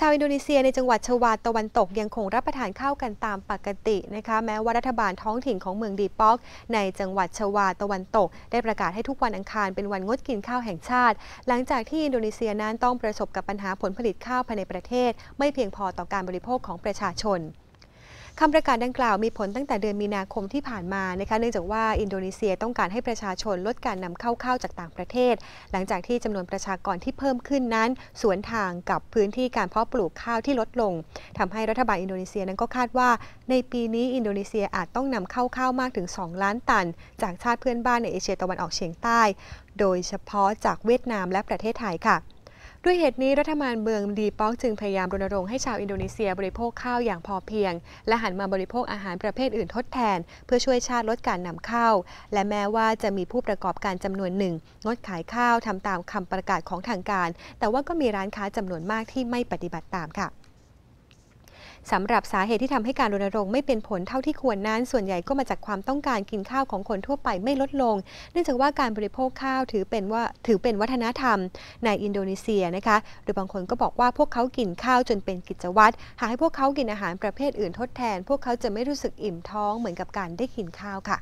ชาวอินโดนีเซียในจังหวัดชวาตะวันตกยังคงรับประทานข้าวกันตามปกตินะคะแม้ว่ารัฐบาลท้องถิ่นของเมืองดีป๊อกในจังหวัดชวาตะวันตกได้ประกาศให้ทุกวันอังคารเป็นวันงดกินข้าวแห่งชาติ หลังจากที่อินโดนีเซียนั้นต้องประสบกับปัญหาผลผลิตข้าวภายในประเทศไม่เพียงพอต่อการบริโภคของประชาชนคำประกาศดังกล่าวมีผลตั้งแต่เดือนมีนาคมที่ผ่านมานะคะเนื่องจากว่าอินโดนีเซียต้องการให้ประชาชนลดการนำเข้าข้าวจากต่างประเทศ หลังจากที่จำนวนประชากรที่เพิ่มขึ้นนั้น สวนทางกับพื้นที่การเพาะปลูกข้าวที่ลดลง ทำให้รัฐบาลอินโดนีเซียนั้นก็คาดว่า ในปีนี้อินโดนีเซียอาจต้องนำเข้าข้าวมากถึง 2 ล้านตันจากชาติเพื่อนบ้านในเอเชียตะวันออกเฉียงใต้โดยเฉพาะจากเวียดนามและประเทศไทยค่ะด้วยเหตุนี้ รัฐบาลเมืองดีป๊อกจึงพยายามรณรงค์ให้ชาวอินโดนีเซียบริโภคข้าวอย่างพอเพียง และหันมาบริโภคอาหารประเภทอื่นทดแทน เพื่อช่วยชาติลดการนำเข้า และแม้ว่าจะมีผู้ประกอบการจำนวนหนึ่ง งดขายข้าวทำตามคำประกาศของทางการ แต่ว่าก็มีร้านค้าจำนวนมากที่ไม่ปฏิบัติตามค่ะสำหรับสาเหตุที่ทำให้การรณรงค์ไม่เป็นผลเท่าที่ควรนั้น ส่วนใหญ่ก็มาจากความต้องการกินข้าวของคนทั่วไปไม่ลดลง เนื่องจากว่าการบริโภคข้าวถือเป็นว่าถือเป็นวัฒนธรรมในอินโดนีเซียนะคะ โดยบางคนก็บอกว่าพวกเขากินข้าวจนเป็นกิจวัตร หากให้พวกเขากินอาหารประเภทอื่นทดแทน พวกเขาจะไม่รู้สึกอิ่มท้องเหมือนกับการได้กินข้าวค่ะ